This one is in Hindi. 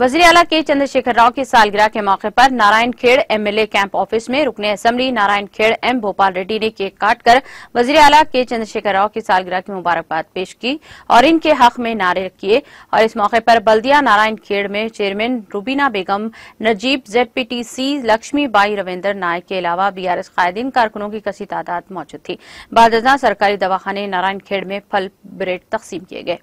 वजीर अला के चंद्रशेखर राव की सालगिरह के मौके पर Narayan Khed MLA camp office में रुकने असेंबली नारायण खेड़ एम भोपाल रेड्डी ने केक काटकर वजीर अला के चंद्रशेखर राव की सालगिरह की मुबारकबाद पेश की और इनके हक में नारे किए और इस मौके पर बल्दिया नारायण खेड़ में चेयरमैन रूबीना बेगम नजीब जेडपीटीसी लक्ष्मी बाई रविन्द्र नायक के अलावा बीआरएस कायदीन कारकुनों की कसी तादाद मौजूद थी बाद सरकारी दवाखाने नारायण खेड़ में फल ब्रेड तकसीम किए गये